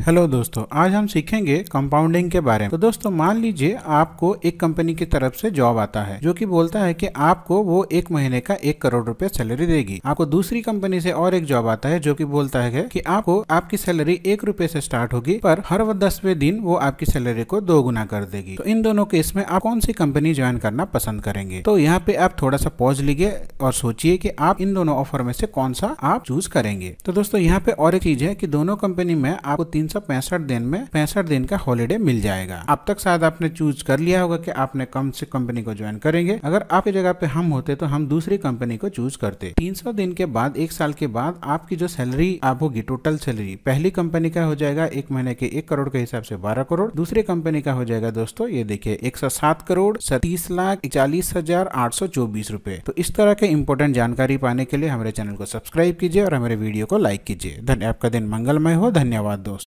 hello दोस्तों आज हम सीखेंगे कंपाउंडिंग के बारे में तो दोस्तों मान लीजिए आपको एक कंपनी की तरफ से जॉब आता है जो कि बोलता है कि आपको वो एक महीने का एक करोड़ रुपए सैलरी देगी आपको दूसरी कंपनी से और एक जॉब आता है जो कि बोलता है कि आपको आपकी सैलरी एक रुपए से स्टार्ट होगी पर हर दसवें दिन वो आपकी सैलरी को दो गुना कर देगी तो इन दोनों केस में आप कौन सी कंपनी ज्वाइन करना पसंद करेंगे तो यहाँ पे आप थोड़ा सा पॉज लीजिए और सोचिए की आप इन दोनों ऑफर में से कौन सा आप चूज करेंगे तो दोस्तों यहाँ पे और एक चीज है की दोनों कंपनी में आपको तीन दिन में पैंसठ दिन का हॉलीडे मिल जाएगा अब तक शायद आपने चूज कर लिया होगा कि आपने कम से कंपनी को ज्वाइन करेंगे अगर आपकी जगह पे हम होते तो हम दूसरी कंपनी को चूज करते 300 दिन के बाद एक साल के बाद आपकी जो सैलरी आप होगी टोटल सैलरी पहली कंपनी का हो जाएगा एक महीने के एक करोड़ के हिसाब से बारह करोड़ दूसरी कंपनी का हो जाएगा दोस्तों ये देखिए एक सौ सात करोड़ सतीस लाख चालीस हजार आठ सौ चौबीस रूपए तो इस तरह के इम्पोर्टेंट जानकारी पाने के लिए हमारे चैनल को सब्सक्राइब कीजिए और हमारे वीडियो को लाइक कीजिए धन्य आपका दिन मंगलमय हो धन्यवाद दोस्तों